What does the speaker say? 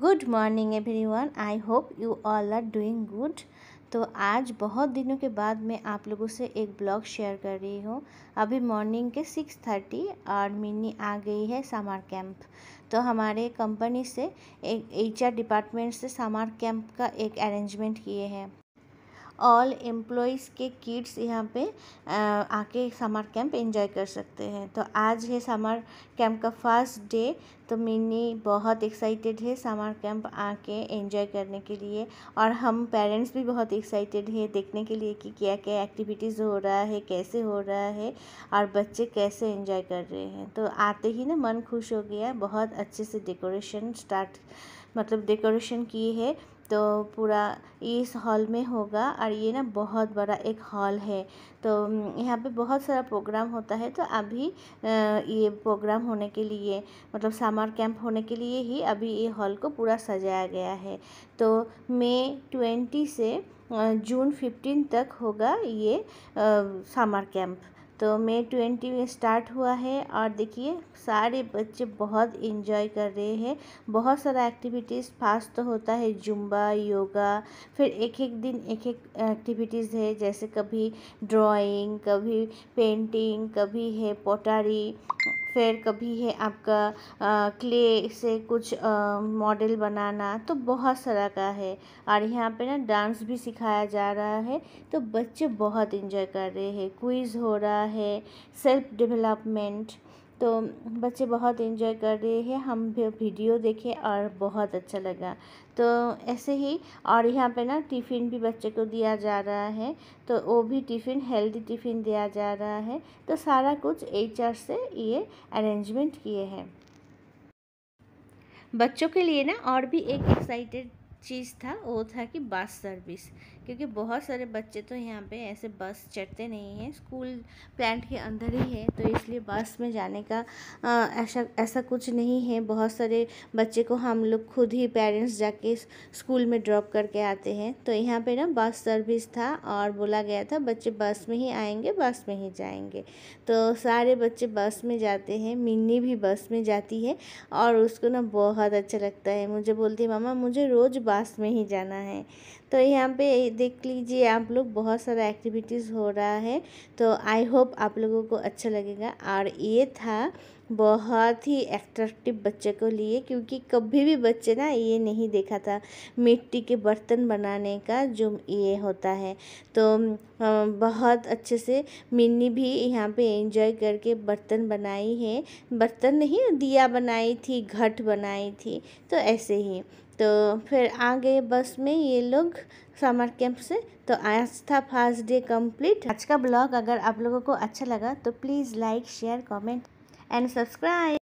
Good morning everyone I hope you all are doing good तो आज बहुत दिनों के बाद मैं आप लोगों से एक ब्लॉग शेयर कर रही हूँ अभी मॉर्निंग के सिक्स थर्टी और मिनी आ गई है सामार कैंप तो हमारे कंपनी से एक एचआर डिपार्टमेंट से सामार कैंप का एक अरेंजमेंट किए हैं ऑल एम्प्लॉयज़ के किड्स यहाँ पे आके समर कैंप एंजॉय कर सकते हैं तो आज है समर कैंप का फर्स्ट डे तो मिनी बहुत एक्साइटेड है समर कैंप आके एंजॉय करने के लिए और हम पेरेंट्स भी बहुत एक्साइटेड है देखने के लिए कि क्या क्या एक्टिविटीज़ हो रहा है कैसे हो रहा है और बच्चे कैसे इंजॉय कर रहे हैं तो आते ही ना मन खुश हो गया बहुत अच्छे से डेकोरेशन स्टार्ट मतलब डेकोरेशन की है तो पूरा इस हॉल में होगा और ये ना बहुत बड़ा एक हॉल है तो यहाँ पे बहुत सारा प्रोग्राम होता है तो अभी ये प्रोग्राम होने के लिए मतलब सामर कैंप होने के लिए ही अभी ये हॉल को पूरा सजाया गया है तो मई ट्वेंटी से जून फिफ्टीन तक होगा ये सामर कैंप तो मे ट्वेंटी में स्टार्ट हुआ है और देखिए सारे बच्चे बहुत इन्जॉय कर रहे हैं बहुत सारा एक्टिविटीज़ फास्ट तो होता है जुम्बा योगा फिर एक एक दिन एक एक एक्टिविटीज़ है जैसे कभी ड्राइंग कभी पेंटिंग कभी है पोटारी फिर कभी है आपका क्ले से कुछ मॉडल बनाना तो बहुत सारा का है और यहाँ पे ना डांस भी सिखाया जा रहा है तो बच्चे बहुत इंजॉय कर रहे हैं क्विज़ हो रहा है सेल्फ डेवलपमेंट तो बच्चे बहुत इन्जॉय कर रहे हैं हम भी वीडियो देखे और बहुत अच्छा लगा तो ऐसे ही और यहाँ पे ना टिफ़िन भी बच्चे को दिया जा रहा है तो वो भी टिफ़िन हेल्दी टिफ़िन दिया जा रहा है तो सारा कुछ एच से ये अरेंजमेंट किए हैं बच्चों के लिए ना और भी एक एक्साइटेड चीज़ था वो था कि बस सर्विस क्योंकि बहुत सारे बच्चे तो यहाँ पे ऐसे बस चढ़ते नहीं हैं स्कूल प्लांट के अंदर ही है तो इसलिए बस में जाने का आ, ऐसा ऐसा कुछ नहीं है बहुत सारे बच्चे को हम लोग खुद ही पेरेंट्स जाके स्कूल में ड्रॉप करके आते हैं तो यहाँ पे ना बस सर्विस था और बोला गया था बच्चे बस में ही आएंगे बस में ही जाएंगे तो सारे बच्चे बस में जाते हैं मिन्नी भी बस में जाती है और उसको ना बहुत अच्छा लगता है मुझे बोलती है मामा मुझे रोज़ बस में ही जाना है तो यहाँ पे देख लीजिए आप लोग बहुत सारा एक्टिविटीज़ हो रहा है तो आई होप आप लोगों को अच्छा लगेगा और ये था बहुत ही एट्रैक्टिव बच्चे को लिए क्योंकि कभी भी बच्चे ना ये नहीं देखा था मिट्टी के बर्तन बनाने का जो ये होता है तो बहुत अच्छे से मिन्नी भी यहाँ पे एंजॉय करके बर्तन बनाई है बर्तन नहीं दिया बनाई थी घट बनाई थी तो ऐसे ही तो फिर आ गए बस में ये लोग समर कैंप से तो आज था फर्स्ट डे कंप्लीट आज का ब्लॉग अगर आप लोगों को अच्छा लगा तो please like share comment and subscribe.